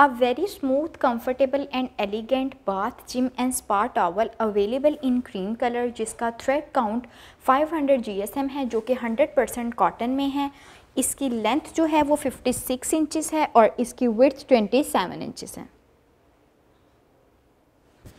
A very smooth, comfortable and elegant bath, gym and spa towel available in cream color जिसका thread count 500 GSM है जो कि 100% cotton में है इसकी लेंथ जो है वो 56 इंचेस है और इसकी विड्थ 27 इंचेस है